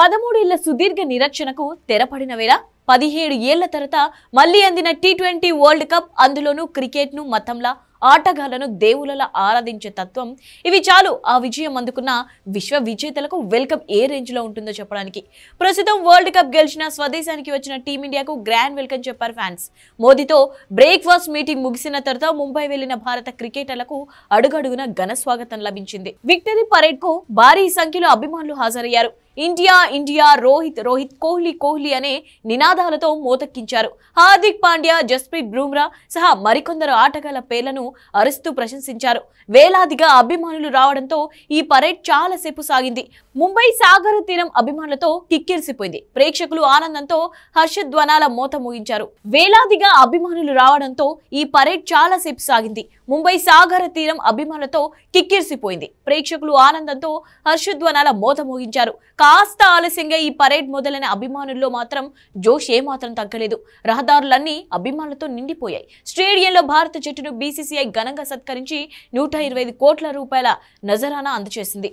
పదమూడేళ్ల సుదీర్ఘ నిరక్షణకు తెరపడిన వేళ పదిహేడు ఏళ్ల తర్వాత మళ్లీ అందిన టీ ట్వంటీ వరల్డ్ కప్ అందులోనూ క్రికెట్ను మతంలా ఆటగాళ్లను దేవులలా ఆరాధించే తత్వం ఇవి చాలు ఆ విజయం అందుకున్న విశ్వ విజేతలకు వెల్కమ్ ఏ రేంజ్లో ఉంటుందో చెప్పడానికి ప్రస్తుతం వరల్డ్ కప్ గెలిచిన స్వదేశానికి వచ్చిన టీమిండియాకు గ్రాండ్ వెల్కమ్ చెప్పారు ఫ్యాన్స్ మోదీతో బ్రేక్ఫాస్ట్ మీటింగ్ ముగిసిన తర్వాత ముంబై వెళ్లిన భారత క్రికెటర్లకు అడుగడుగున ఘన స్వాగతం లభించింది విక్టరీ పరేడ్కు భారీ సంఖ్యలో అభిమానులు హాజరయ్యారు ఇండియా ఇండియా రోహిత్ రోహిత్ కోహ్లీ కోహ్లీ అనే నినాదాలతో మోతక్కించారు హార్దిక్ పాండ్యా జస్ప్రీత్ బ్రూమ్రా సహా మరికొందరు ఆటగాళ్ల పేర్లను అరుస్తూ ప్రశంసించారు వేలాదిగా అభిమానులు రావడంతో ఈ పరేడ్ చాలాసేపు సాగింది ముంబై సాగర తీరం అభిమానులతో కిక్కిరిసిపోయింది ప్రేక్షకులు ఆనందంతో హర్షధ్వనాల మోత ముగించారు వేలాదిగా అభిమానులు రావడంతో ఈ పరేడ్ చాలాసేపు సాగింది ముంబై సాగర తీరం అభిమానులతో కిక్కిరిసిపోయింది ప్రేక్షకులు ఆనందంతో హర్షధ్వనాల మోత ముగించారు కాస్త ఆలస్యంగా ఈ పరేడ్ మొదలైన అభిమానుల్లో మాత్రం జోష్ ఏమాత్రం తగ్గలేదు రహదారులన్నీ అభిమానులతో నిండిపోయాయి స్టేడియంలో భారత జట్టును బీసీసీఐ ఘనంగా సత్కరించి నూట కోట్ల రూపాయల నజరానా అందజేసింది